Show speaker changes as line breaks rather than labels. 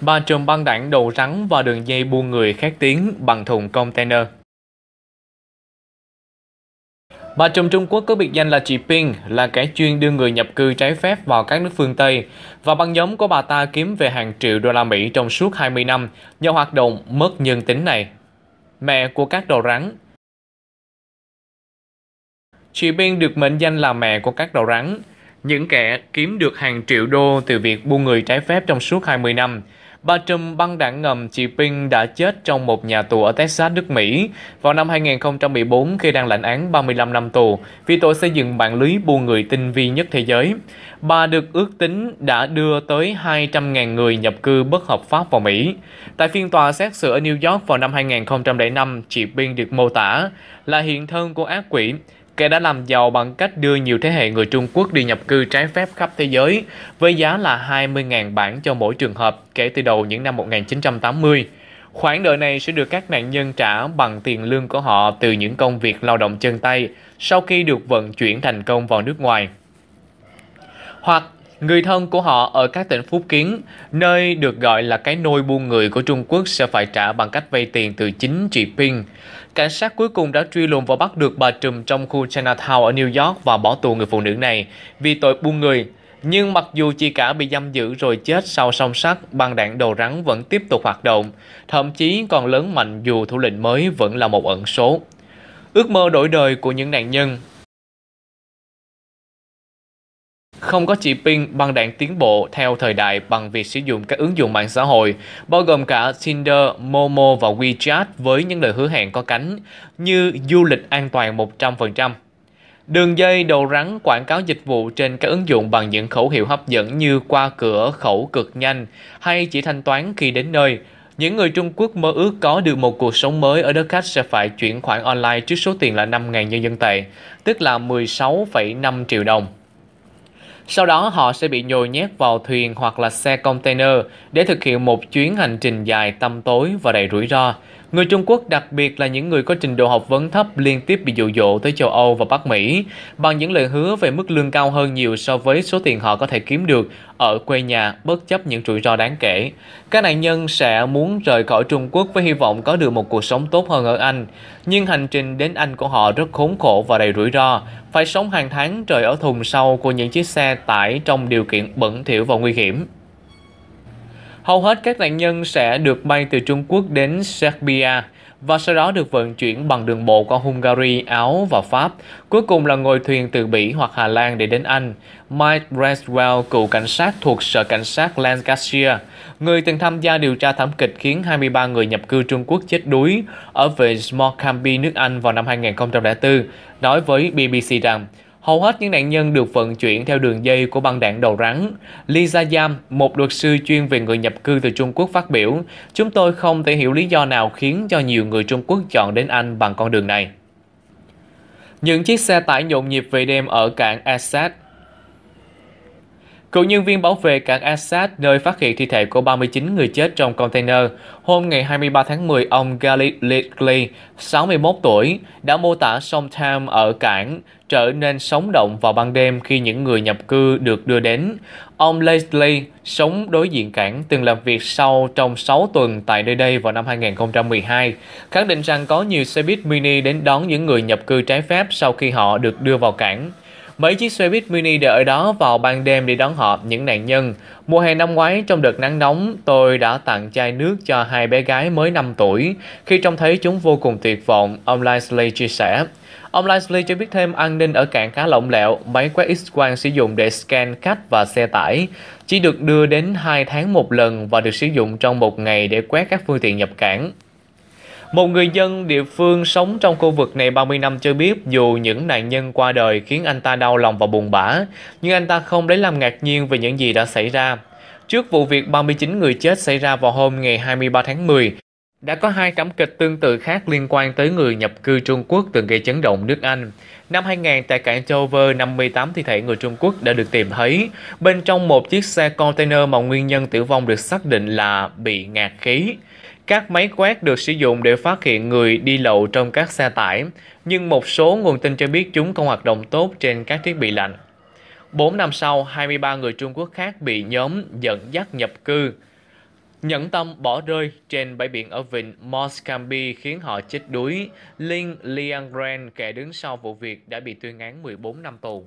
và trùm băng đảng đầu rắn và đường dây buôn người khét tiếng bằng thùng container. Bà trùm Trung Quốc có biệt danh là chị Ping, là kẻ chuyên đưa người nhập cư trái phép vào các nước phương Tây, và băng nhóm của bà ta kiếm về hàng triệu đô la Mỹ trong suốt 20 năm nhờ hoạt động mất nhân tính này. Mẹ của các đầu rắn Chị Ping được mệnh danh là mẹ của các đầu rắn, những kẻ kiếm được hàng triệu đô từ việc buôn người trái phép trong suốt 20 năm, Ba trùm băng đảng ngầm chị Ping đã chết trong một nhà tù ở Texas, nước Mỹ vào năm 2014 khi đang lãnh án 35 năm tù vì tội xây dựng mạng lưới buôn người tinh vi nhất thế giới. Bà được ước tính đã đưa tới 200.000 người nhập cư bất hợp pháp vào Mỹ. Tại phiên tòa xét xử ở New York vào năm 2005, chị Ping được mô tả là hiện thân của ác quỷ, kẻ đã làm giàu bằng cách đưa nhiều thế hệ người Trung Quốc đi nhập cư trái phép khắp thế giới, với giá là 20.000 bảng cho mỗi trường hợp kể từ đầu những năm 1980. Khoản nợ này sẽ được các nạn nhân trả bằng tiền lương của họ từ những công việc lao động chân tay sau khi được vận chuyển thành công vào nước ngoài. Hoặc Người thân của họ ở các tỉnh Phúc Kiến, nơi được gọi là cái nôi buôn người của Trung Quốc sẽ phải trả bằng cách vay tiền từ chính chị Ping. Cảnh sát cuối cùng đã truy lùng và bắt được bà Trùm trong khu Chinatown ở New York và bỏ tù người phụ nữ này vì tội buôn người. Nhưng mặc dù chị cả bị giam giữ rồi chết sau song sắt, băng đạn đầu rắn vẫn tiếp tục hoạt động, thậm chí còn lớn mạnh dù thủ lĩnh mới vẫn là một ẩn số. Ước mơ đổi đời của những nạn nhân không có chỉ pin bằng đạn tiến bộ theo thời đại bằng việc sử dụng các ứng dụng mạng xã hội, bao gồm cả Tinder, Momo và WeChat với những lời hứa hẹn có cánh như du lịch an toàn 100%. Đường dây đầu rắn quảng cáo dịch vụ trên các ứng dụng bằng những khẩu hiệu hấp dẫn như qua cửa, khẩu cực nhanh hay chỉ thanh toán khi đến nơi. Những người Trung Quốc mơ ước có được một cuộc sống mới ở đất khách sẽ phải chuyển khoản online trước số tiền là 5.000 nhân dân tệ, tức là 16,5 triệu đồng. Sau đó họ sẽ bị nhồi nhét vào thuyền hoặc là xe container để thực hiện một chuyến hành trình dài tăm tối và đầy rủi ro. Người Trung Quốc, đặc biệt là những người có trình độ học vấn thấp liên tiếp bị dụ dỗ tới châu Âu và Bắc Mỹ bằng những lời hứa về mức lương cao hơn nhiều so với số tiền họ có thể kiếm được ở quê nhà bất chấp những rủi ro đáng kể. Các nạn nhân sẽ muốn rời khỏi Trung Quốc với hy vọng có được một cuộc sống tốt hơn ở Anh. Nhưng hành trình đến Anh của họ rất khốn khổ và đầy rủi ro, phải sống hàng tháng trời ở thùng sau của những chiếc xe tải trong điều kiện bẩn thỉu và nguy hiểm. Hầu hết các nạn nhân sẽ được bay từ Trung Quốc đến Serbia và sau đó được vận chuyển bằng đường bộ qua Hungary, Áo và Pháp, cuối cùng là ngồi thuyền từ Bỉ hoặc Hà Lan để đến Anh. Mike Braswell, cựu cảnh sát thuộc Sở Cảnh sát Lancashire, người từng tham gia điều tra thảm kịch khiến 23 người nhập cư Trung Quốc chết đuối ở về Smorkambi, nước Anh vào năm 2004, nói với BBC rằng Hầu hết những nạn nhân được vận chuyển theo đường dây của băng đạn đầu rắn. Lisa Yam, một luật sư chuyên về người nhập cư từ Trung Quốc phát biểu, chúng tôi không thể hiểu lý do nào khiến cho nhiều người Trung Quốc chọn đến Anh bằng con đường này. Những chiếc xe tải nhộn nhịp về đêm ở cảng Assad – Cựu nhân viên bảo vệ cảng Assad nơi phát hiện thi thể của 39 người chết trong container, hôm ngày 23 tháng 10, ông Galit Lidley, 61 tuổi, đã mô tả sông Tham ở cảng trở nên sống động vào ban đêm khi những người nhập cư được đưa đến. Ông Leslie sống đối diện cảng, từng làm việc sau trong 6 tuần tại nơi đây vào năm 2012, khẳng định rằng có nhiều xe buýt mini đến đón những người nhập cư trái phép sau khi họ được đưa vào cảng. Mấy chiếc xe buýt mini để ở đó vào ban đêm để đón họ, những nạn nhân. Mùa hè năm ngoái, trong đợt nắng nóng, tôi đã tặng chai nước cho hai bé gái mới 5 tuổi. Khi trông thấy chúng vô cùng tuyệt vọng, ông Leslie chia sẻ. Ông Leslie cho biết thêm an ninh ở cảng khá lỏng lẻo, máy quét x-quang sử dụng để scan khách và xe tải. Chỉ được đưa đến 2 tháng một lần và được sử dụng trong một ngày để quét các phương tiện nhập cảng. Một người dân địa phương sống trong khu vực này 30 năm cho biết dù những nạn nhân qua đời khiến anh ta đau lòng và buồn bã, nhưng anh ta không lấy làm ngạc nhiên về những gì đã xảy ra. Trước vụ việc 39 người chết xảy ra vào hôm ngày 23 tháng 10, đã có hai thảm kịch tương tự khác liên quan tới người nhập cư Trung Quốc từng gây chấn động nước Anh. Năm 2000, tại cảng Dover, 58 thi thể người Trung Quốc đã được tìm thấy bên trong một chiếc xe container mà nguyên nhân tử vong được xác định là bị ngạt khí. Các máy quét được sử dụng để phát hiện người đi lậu trong các xe tải, nhưng một số nguồn tin cho biết chúng không hoạt động tốt trên các thiết bị lạnh. 4 năm sau, 23 người Trung Quốc khác bị nhóm dẫn dắt nhập cư. Nhẫn tâm bỏ rơi trên bãi biển ở vịnh Moscambi khiến họ chết đuối. Lin Liangren, kẻ đứng sau vụ việc, đã bị tuyên án 14 năm tù.